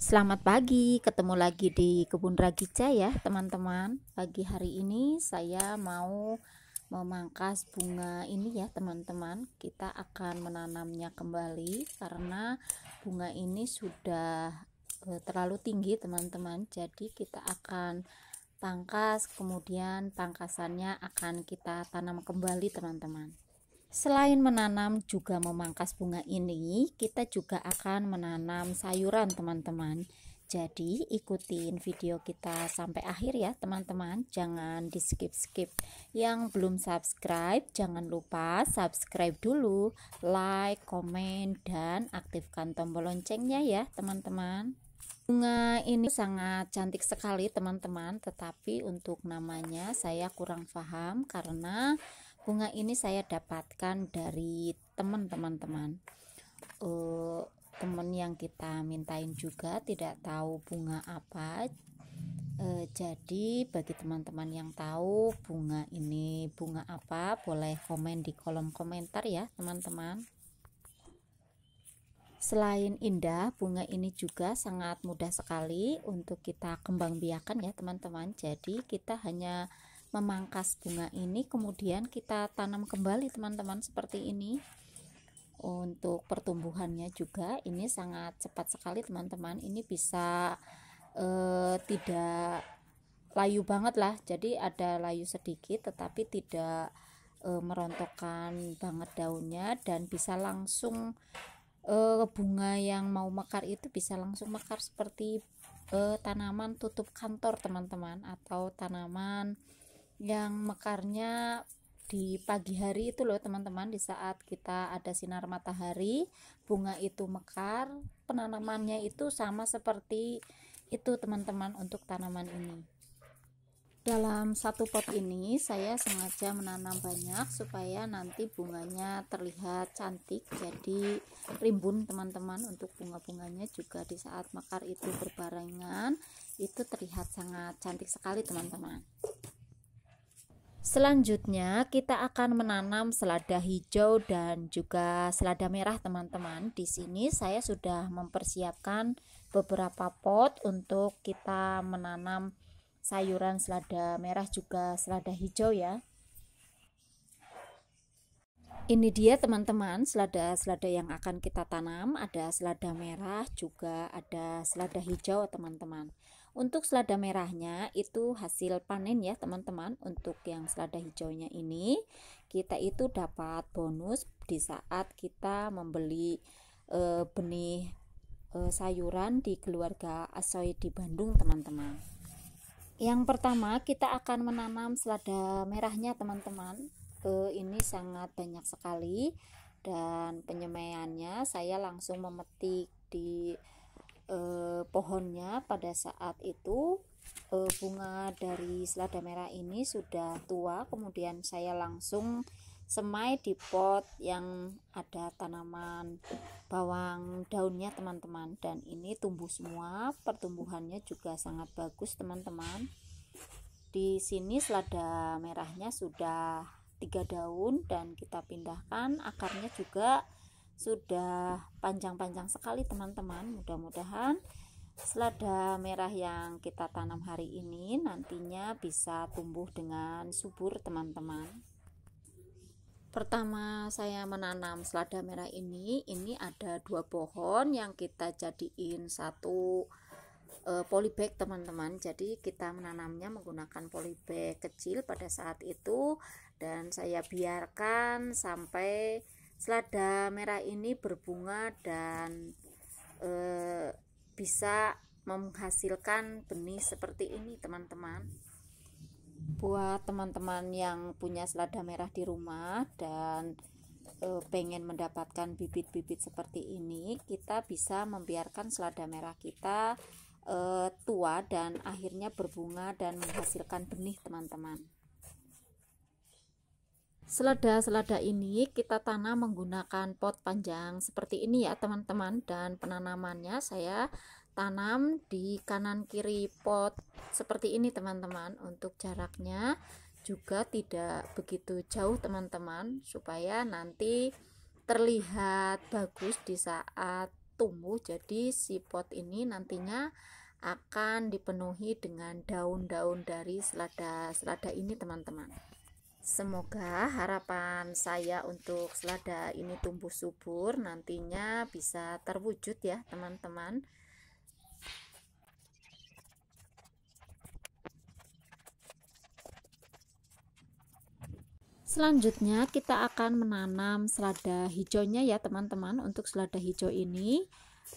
Selamat pagi, ketemu lagi di Kebun Ragica ya teman-teman Pagi hari ini saya mau memangkas bunga ini ya teman-teman Kita akan menanamnya kembali karena bunga ini sudah eh, terlalu tinggi teman-teman Jadi kita akan pangkas kemudian pangkasannya akan kita tanam kembali teman-teman Selain menanam juga memangkas bunga ini, kita juga akan menanam sayuran teman-teman. Jadi ikutin video kita sampai akhir ya teman-teman Jangan di skip-skip Yang belum subscribe jangan lupa subscribe dulu Like, komen, dan aktifkan tombol loncengnya ya teman-teman Bunga ini sangat cantik sekali teman-teman Tetapi untuk namanya saya kurang paham karena bunga ini saya dapatkan dari teman-teman teman uh, teman yang kita mintain juga tidak tahu bunga apa e, jadi bagi teman-teman yang tahu bunga ini bunga apa boleh komen di kolom komentar ya teman-teman selain indah bunga ini juga sangat mudah sekali untuk kita kembang biakan ya teman-teman jadi kita hanya memangkas bunga ini kemudian kita tanam kembali teman-teman seperti ini untuk pertumbuhannya juga ini sangat cepat sekali teman-teman ini bisa eh, tidak layu banget lah jadi ada layu sedikit tetapi tidak eh, merontokkan banget daunnya dan bisa langsung eh, bunga yang mau mekar itu bisa langsung mekar seperti eh, tanaman tutup kantor teman-teman atau tanaman yang mekarnya di pagi hari itu loh teman-teman di saat kita ada sinar matahari bunga itu mekar penanamannya itu sama seperti itu teman-teman untuk tanaman ini dalam satu pot ini saya sengaja menanam banyak supaya nanti bunganya terlihat cantik jadi rimbun teman-teman untuk bunga-bunganya juga di saat mekar itu berbarengan itu terlihat sangat cantik sekali teman-teman Selanjutnya kita akan menanam selada hijau dan juga selada merah teman-teman. Di sini saya sudah mempersiapkan beberapa pot untuk kita menanam sayuran selada merah juga selada hijau ya. Ini dia teman-teman selada-selada yang akan kita tanam, ada selada merah juga ada selada hijau teman-teman. Untuk selada merahnya itu hasil panen ya teman-teman. Untuk yang selada hijaunya ini kita itu dapat bonus di saat kita membeli e, benih e, sayuran di keluarga Asoy di Bandung teman-teman. Yang pertama kita akan menanam selada merahnya teman-teman. E, ini sangat banyak sekali dan penyemaiannya saya langsung memetik di eh, pohonnya pada saat itu eh, bunga dari selada merah ini sudah tua kemudian saya langsung semai di pot yang ada tanaman bawang daunnya teman-teman dan ini tumbuh semua pertumbuhannya juga sangat bagus teman-teman di sini selada merahnya sudah tiga daun dan kita pindahkan akarnya juga sudah panjang-panjang sekali teman-teman mudah-mudahan selada merah yang kita tanam hari ini nantinya bisa tumbuh dengan subur teman-teman pertama saya menanam selada merah ini ini ada dua pohon yang kita jadiin satu e, polybag teman-teman jadi kita menanamnya menggunakan polybag kecil pada saat itu dan saya biarkan sampai Selada merah ini berbunga dan e, bisa menghasilkan benih seperti ini, teman-teman. Buat teman-teman yang punya selada merah di rumah dan e, pengen mendapatkan bibit-bibit seperti ini, kita bisa membiarkan selada merah kita e, tua dan akhirnya berbunga dan menghasilkan benih, teman-teman. Selada-selada ini kita tanam menggunakan pot panjang seperti ini ya teman-teman dan penanamannya saya tanam di kanan kiri pot seperti ini teman-teman untuk jaraknya juga tidak begitu jauh teman-teman supaya nanti terlihat bagus di saat tumbuh jadi si pot ini nantinya akan dipenuhi dengan daun-daun dari selada-selada ini teman-teman Semoga harapan saya untuk selada ini tumbuh subur nantinya bisa terwujud ya teman-teman. Selanjutnya kita akan menanam selada hijaunya ya teman-teman. Untuk selada hijau ini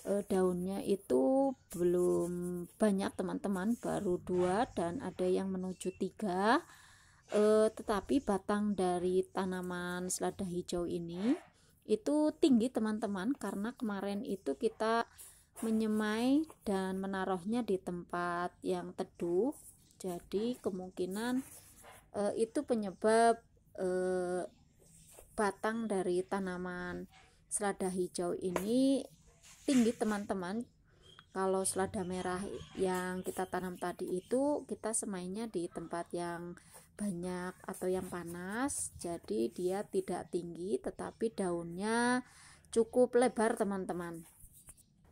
eh, daunnya itu belum banyak teman-teman, baru dua dan ada yang menuju tiga tetapi batang dari tanaman selada hijau ini itu tinggi teman-teman karena kemarin itu kita menyemai dan menaruhnya di tempat yang teduh jadi kemungkinan e, itu penyebab e, batang dari tanaman selada hijau ini tinggi teman-teman kalau selada merah yang kita tanam tadi itu kita semainya di tempat yang banyak atau yang panas jadi dia tidak tinggi tetapi daunnya cukup lebar teman-teman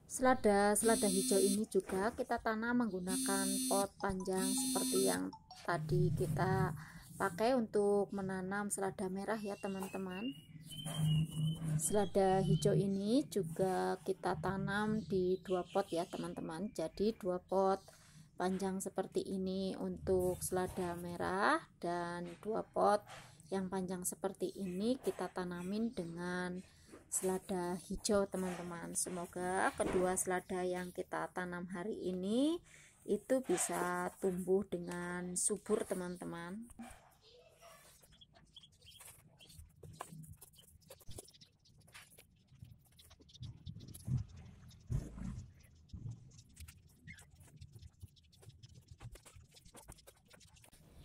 selada selada hijau ini juga kita tanam menggunakan pot panjang seperti yang tadi kita pakai untuk menanam selada merah ya teman-teman selada hijau ini juga kita tanam di dua pot ya teman-teman jadi dua pot panjang seperti ini untuk selada merah dan dua pot yang panjang seperti ini kita tanamin dengan selada hijau teman-teman semoga kedua selada yang kita tanam hari ini itu bisa tumbuh dengan subur teman-teman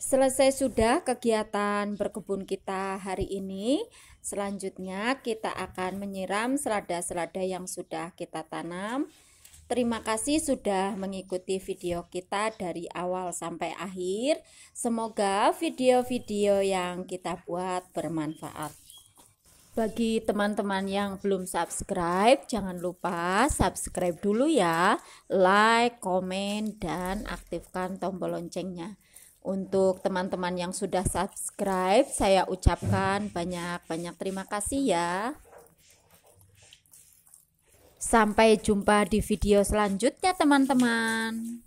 Selesai sudah kegiatan berkebun kita hari ini. Selanjutnya kita akan menyiram selada-selada yang sudah kita tanam. Terima kasih sudah mengikuti video kita dari awal sampai akhir. Semoga video-video yang kita buat bermanfaat. Bagi teman-teman yang belum subscribe, jangan lupa subscribe dulu ya. Like, komen, dan aktifkan tombol loncengnya. Untuk teman-teman yang sudah subscribe, saya ucapkan banyak-banyak terima kasih ya. Sampai jumpa di video selanjutnya teman-teman.